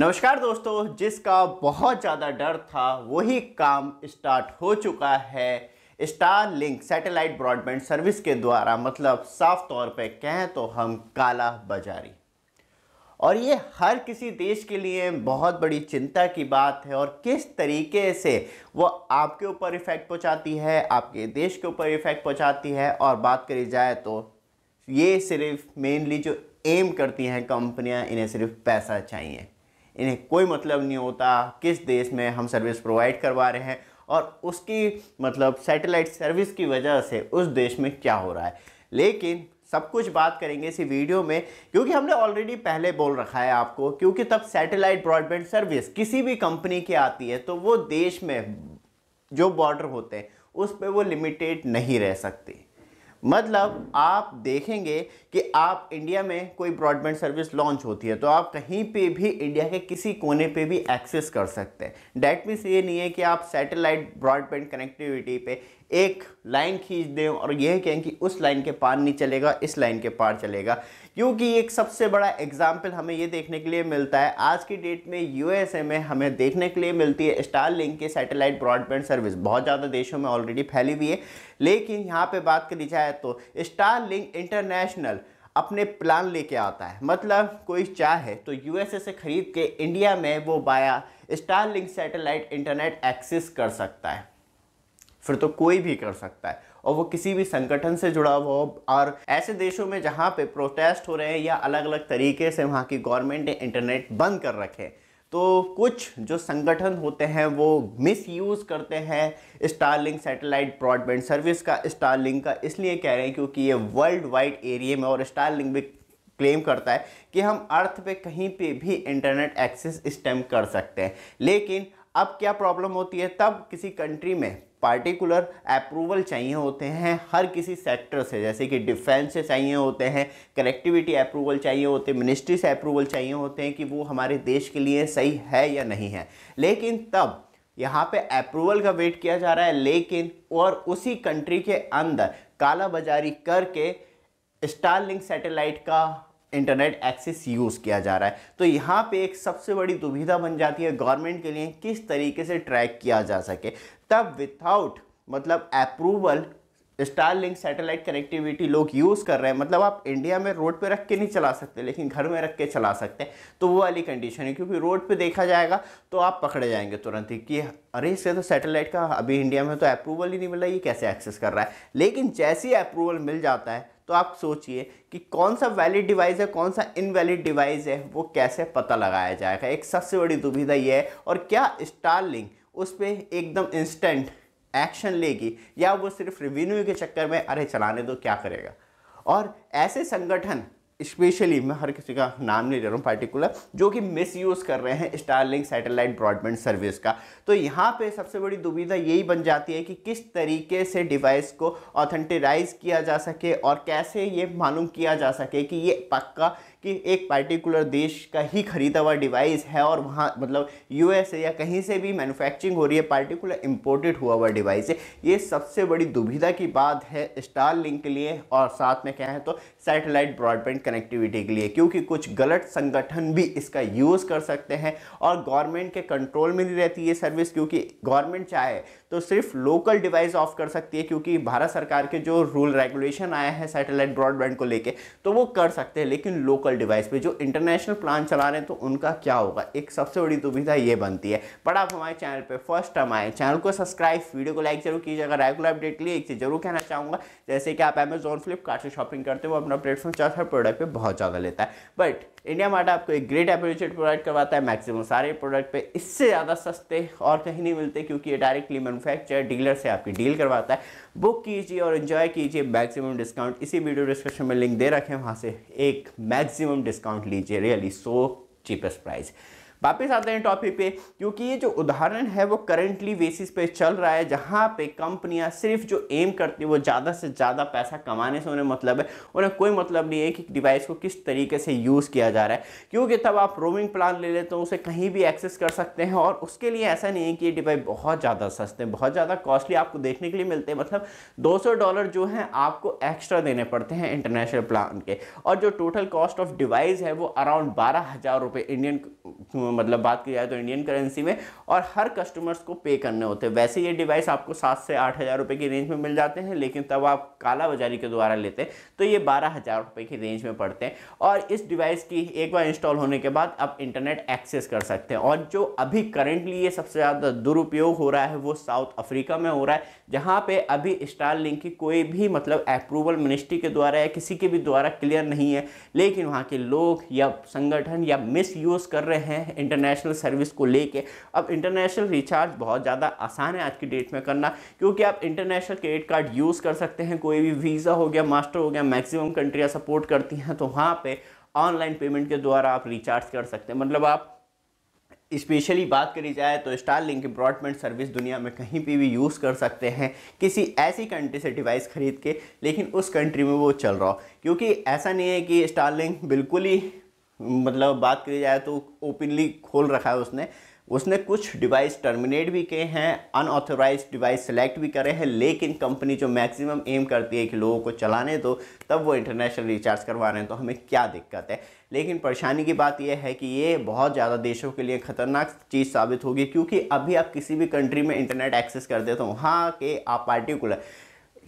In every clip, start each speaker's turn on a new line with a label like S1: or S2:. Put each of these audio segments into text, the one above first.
S1: नमस्कार दोस्तों जिसका बहुत ज़्यादा डर था वही काम स्टार्ट हो चुका है Starlink satellite broadband service के द्वारा मतलब साफ तौर पे कहें तो हम काला बाजारी और ये हर किसी देश के लिए बहुत बड़ी चिंता की बात है और किस तरीके से वो आपके ऊपर इफ़ेक्ट पहुंचाती है आपके देश के ऊपर इफ़ेक्ट पहुंचाती है और बात करी जाए तो ये सिर्फ मेनली जो एम करती हैं कंपनियां इन्हें सिर्फ पैसा चाहिए इन्हें कोई मतलब नहीं होता किस देश में हम सर्विस प्रोवाइड करवा रहे हैं और उसकी मतलब सैटेलाइट सर्विस की वजह से उस देश में क्या हो रहा है लेकिन सब कुछ बात करेंगे इसी वीडियो में क्योंकि हमने ऑलरेडी पहले बोल रखा है आपको क्योंकि तब सैटेलाइट ब्रॉडबैंड सर्विस किसी भी कंपनी की आती है तो वो देश में जो बॉर्डर होते हैं उस पर वो लिमिटेड नहीं रह सकती मतलब आप देखेंगे कि आप इंडिया में कोई ब्रॉडबैंड सर्विस लॉन्च होती है तो आप कहीं पे भी इंडिया के किसी कोने पे भी एक्सेस कर सकते हैं डैट मीन्स ये नहीं है कि आप सैटेलाइट ब्रॉडबैंड कनेक्टिविटी पे एक लाइन खींच दें और यह कहें कि उस लाइन के पार नहीं चलेगा इस लाइन के पार चलेगा क्योंकि एक सबसे बड़ा एग्जाम्पल हमें ये देखने के लिए मिलता है आज की डेट में यूएसए में हमें देखने के लिए मिलती है स्टार लिंक की सैटेलाइट ब्रॉडबैंड सर्विस बहुत ज़्यादा देशों में ऑलरेडी फैली हुई है लेकिन यहाँ पर बात करी जाए तो स्टार लिंक इंटरनेशनल अपने प्लान लेके आता है मतलब कोई चाहे तो यूएसए से ख़रीद के इंडिया में वो बाया स्टारलिंक सैटेलाइट इंटरनेट एक्सेस कर सकता है फिर तो कोई भी कर सकता है और वो किसी भी संगठन से जुड़ा हुआ हो और ऐसे देशों में जहाँ पे प्रोटेस्ट हो रहे हैं या अलग अलग तरीके से वहाँ की गवर्नमेंट ने इंटरनेट बंद कर रखे तो कुछ जो संगठन होते हैं वो मिस यूज़ करते हैं स्टारलिंक सैटेलाइट ब्रॉडबैंड सर्विस का स्टारलिंक का इसलिए कह रहे हैं क्योंकि ये वर्ल्ड वाइड एरिए में और स्टारलिंक भी क्लेम करता है कि हम अर्थ पे कहीं पे भी इंटरनेट एक्सेस स्टेम कर सकते हैं लेकिन अब क्या प्रॉब्लम होती है तब किसी कंट्री में पार्टिकुलर अप्रूवल चाहिए होते हैं हर किसी सेक्टर से जैसे कि डिफेंस से चाहिए होते हैं कनेक्टिविटी अप्रूवल चाहिए होते हैं मिनिस्ट्री से अप्रूवल चाहिए होते हैं कि वो हमारे देश के लिए सही है या नहीं है लेकिन तब यहाँ पे अप्रूवल का वेट किया जा रहा है लेकिन और उसी कंट्री के अंदर काला बाजारी करके स्टारलिंक सैटेलाइट का इंटरनेट एक्सेस यूज़ किया जा रहा है तो यहाँ पे एक सबसे बड़ी दुविधा बन जाती है गवर्नमेंट के लिए किस तरीके से ट्रैक किया जा सके तब विथआउट मतलब approval Starlink satellite connectivity लोग यूज़ कर रहे हैं मतलब आप इंडिया में रोड पे रख के नहीं चला सकते लेकिन घर में रख के चला सकते हैं तो वो वाली कंडीशन है क्योंकि रोड पे देखा जाएगा तो आप पकड़े जाएंगे तुरंत ही कि अरे इससे तो सैटेलाइट का अभी इंडिया में तो अप्रूवल ही नहीं मिला ये कैसे एक्सेस कर रहा है लेकिन जैसे ही अप्रूवल मिल जाता है तो आप सोचिए कि कौन सा वैलिड डिवाइस है कौन सा इनवैलिड डिवाइस है वो कैसे पता लगाया जाएगा एक सबसे बड़ी दुविधा ये है और क्या स्टार लिंक उस पर एकदम इंस्टेंट एक्शन लेगी या वो सिर्फ रिवेन्यू के चक्कर में अरे चलाने दो क्या करेगा और ऐसे संगठन स्पेशली मैं हर किसी का नाम नहीं ले रहा हूँ पार्टिकुलर जो कि मिस यूज़ कर रहे हैं लिंक सैटेलाइट ब्रॉडबैंड सर्विस का तो यहाँ पे सबसे बड़ी दुविधा यही बन जाती है कि किस तरीके से डिवाइस को ऑथेंटिराइज किया जा सके और कैसे ये मालूम किया जा सके कि ये पक्का कि एक पार्टिकुलर देश का ही खरीदा हुआ डिवाइस है और वहाँ मतलब यूएसए या कहीं से भी मैन्युफैक्चरिंग हो रही है पार्टिकुलर इम्पोर्टेड हुआ हुआ डिवाइस है ये सबसे बड़ी दुविधा की बात है स्टार लिंक के लिए और साथ में क्या है तो सैटेलाइट ब्रॉडबैंड कनेक्टिविटी के लिए क्योंकि कुछ गलत संगठन भी इसका यूज़ कर सकते हैं और गवर्नमेंट के कंट्रोल में नहीं रहती ये सर्विस क्योंकि गवर्नमेंट चाहे तो सिर्फ लोकल डिवाइस ऑफ कर सकती है क्योंकि भारत सरकार के जो रूल रेगुलेशन आया है सैटेलाइट ब्रॉडबैंड को लेके तो वो कर सकते हैं लेकिन लोकल डिवाइस पे जो इंटरनेशनल प्लान चला रहे हैं तो उनका क्या होगा एक सबसे बड़ी दुविधा ये बनती है बट आप हमारे चैनल पर फर्स्ट टाइम आए चैनल को सब्सक्राइब वीडियो को लाइक जरूर कीजिएगा रेगुलर अपडेट के लिए एक चीज़ जरूर कहना चाहूँगा जैसे कि आप अमेजोन फ्लिपकार्ट से शॉपिंग करते हो अपना प्लेटफॉर्म चार प्रोडक्ट पे बहुत ज़्यादा लेता है बट इंडिया मार्ट आपको एक ग्रेट एप्रिशिएट प्रोडक्ट करवाता है मैक्सिमम सारे प्रोडक्ट पे इससे ज़्यादा सस्ते और कहीं नहीं मिलते क्योंकि ये डायरेक्टली मैनुफैक्चर डीलर से आपकी डील करवाता है बुक कीजिए और इन्जॉय कीजिए मैक्सिमम डिस्काउंट इसी वीडियो डिस्क्रिप्शन में लिंक दे रखें वहाँ से एक मैक्सिमम डिस्काउंट लीजिए रियली सो चीपेस्ट प्राइस वापस आते हैं टॉपिक पे क्योंकि ये जो उदाहरण है वो करेंटली बेसिस पे चल रहा है जहाँ पे कंपनियाँ सिर्फ जो एम करती है वो ज़्यादा से ज़्यादा पैसा कमाने से उन्हें मतलब है उन्हें कोई मतलब नहीं है कि डिवाइस को किस तरीके से यूज़ किया जा रहा है क्योंकि तब आप रोमिंग प्लान ले लेते हो उसे कहीं भी एक्सेस कर सकते हैं और उसके लिए ऐसा नहीं है कि ये डिवाइस बहुत ज़्यादा सस्ते हैं बहुत ज़्यादा कॉस्टली आपको देखने के लिए मिलते हैं मतलब दो डॉलर जो है आपको एक्स्ट्रा देने पड़ते हैं इंटरनेशनल प्लान के और जो टोटल कॉस्ट ऑफ डिवाइस है वो अराउंड बारह हज़ार रुपये इंडियन में मतलब बात की जाए तो इंडियन करेंसी में और हर कस्टमर्स को पे करने होते हैं वैसे ये डिवाइस आपको सात से आठ हज़ार रुपये की रेंज में मिल जाते हैं लेकिन तब आप काला बाजारी के द्वारा लेते हैं तो ये बारह हज़ार रुपये की रेंज में पड़ते हैं और इस डिवाइस की एक बार इंस्टॉल होने के बाद आप इंटरनेट एक्सेस कर सकते हैं और जो अभी करेंटली ये सबसे ज़्यादा दुरुपयोग हो रहा है वो साउथ अफ्रीका में हो रहा है जहाँ पर अभी स्टार लिंक की कोई भी मतलब अप्रूवल मिनिस्ट्री के द्वारा या किसी के भी द्वारा क्लियर नहीं है लेकिन वहाँ के लोग या संगठन या मिस यूज़ कर रहे हैं इंटरनेशनल सर्विस को लेके अब इंटरनेशनल रिचार्ज बहुत ज़्यादा आसान है आज की डेट में करना क्योंकि आप इंटरनेशनल क्रेडिट कार्ड यूज़ कर सकते हैं कोई भी वीज़ा हो गया मास्टर हो गया मैक्सिमम कंट्रियाँ सपोर्ट करती हैं तो वहाँ पर ऑनलाइन पेमेंट के द्वारा आप रिचार्ज कर सकते हैं मतलब आप स्पेशली बात करी जाए तो स्टार लिंक ब्रॉडबैंड सर्विस दुनिया में कहीं पे भी यूज़ कर सकते हैं किसी ऐसी कंट्री से डिवाइस खरीद के लेकिन उस कंट्री में वो चल रहा हो क्योंकि ऐसा नहीं है कि स्टार लिंक बिल्कुल ही मतलब बात की जाए तो ओपनली खोल रखा है उसने उसने कुछ डिवाइस टर्मिनेट भी किए हैं अनऑथोराइज डिवाइस सेलेक्ट भी करे हैं लेकिन कंपनी जो मैक्सिमम एम करती है कि लोगों को चलाने दो तब वो इंटरनेशनल रिचार्ज करवा रहे हैं तो हमें क्या दिक्कत है लेकिन परेशानी की बात यह है कि ये बहुत ज़्यादा देशों के लिए ख़तरनाक चीज़ साबित होगी क्योंकि अभी आप किसी भी कंट्री में इंटरनेट एक्सेस करते हो तो वहाँ के आप पार्टिकुलर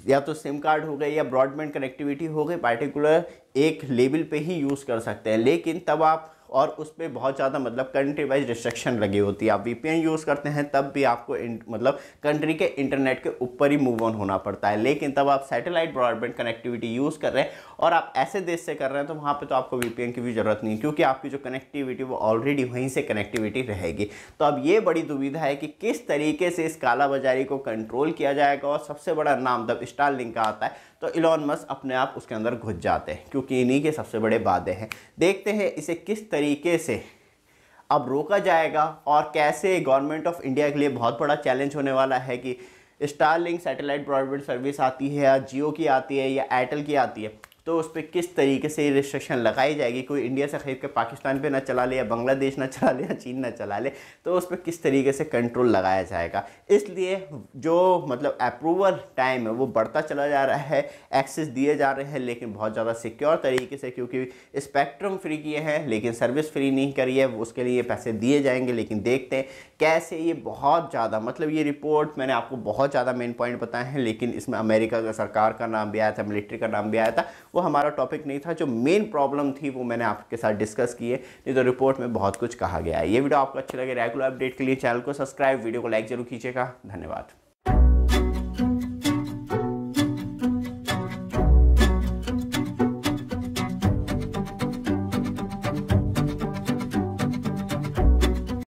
S1: या तो सिम कार्ड हो गए या ब्रॉडबैंड कनेक्टिविटी हो गई पार्टिकुलर एक लेवल पे ही यूज़ कर सकते हैं लेकिन तब आप और उस पर बहुत ज़्यादा मतलब कंट्री वाइज रिस्ट्रिक्शन लगी होती है आप वी यूज़ करते हैं तब भी आपको मतलब कंट्री के इंटरनेट के ऊपर ही मूव ऑन होना पड़ता है लेकिन तब आप सैटेलाइट ब्रॉडबैंड कनेक्टिविटी यूज़ कर रहे हैं और आप ऐसे देश से कर रहे हैं तो वहाँ पर तो आपको वी की भी ज़रूरत नहीं क्योंकि आपकी जो कनेक्टिविटी वो ऑलरेडी वहीं से कनेक्टिविटी रहेगी तो अब ये बड़ी दुविधा है कि किस तरीके से इस कालाबाजारी को कंट्रोल किया जाएगा और सबसे बड़ा नाम जब स्टार लिंक का आता है तो इलॉन मस अपने आप उसके अंदर घुस जाते हैं क्योंकि इन्हीं के सबसे बड़े वादे हैं देखते हैं इसे किस तरीके तरीके से अब रोका जाएगा और कैसे गवर्नमेंट ऑफ इंडिया के लिए बहुत बड़ा चैलेंज होने वाला है कि स्टारलिंक सैटेलाइट ब्रॉडबैंड सर्विस आती है या जियो की आती है या एयरटेल की आती है तो उस पर किस तरीके से रिस्ट्रिक्शन लगाई जाएगी कोई इंडिया से ख़रीद के पाकिस्तान पे ना चला ले या बांग्लादेश ना चला ले या चीन ना चला ले तो उस पर किस तरीके से कंट्रोल लगाया जाएगा इसलिए जो मतलब अप्रूवल टाइम है वो बढ़ता चला जा रहा है एक्सेस दिए जा रहे हैं लेकिन बहुत ज़्यादा सिक्योर तरीके से क्योंकि स्पेक्ट्रम फ्री किए हैं लेकिन सर्विस फ्री नहीं करी है उसके लिए पैसे दिए जाएंगे लेकिन देखते हैं कैसे ये बहुत ज़्यादा मतलब ये रिपोर्ट मैंने आपको बहुत ज़्यादा मेन पॉइंट बताए हैं लेकिन इसमें अमेरिका का सरकार का नाम भी आया था मिलिट्री का नाम भी आया था वो हमारा टॉपिक नहीं था जो मेन प्रॉब्लम थी वो मैंने आपके साथ डिस्कस किए नहीं तो रिपोर्ट में बहुत कुछ कहा गया है ये वीडियो आपको अच्छे लगे रेगुलर अपडेट के लिए चैनल को सब्सक्राइब वीडियो को लाइक जरूर कीजिएगा धन्यवाद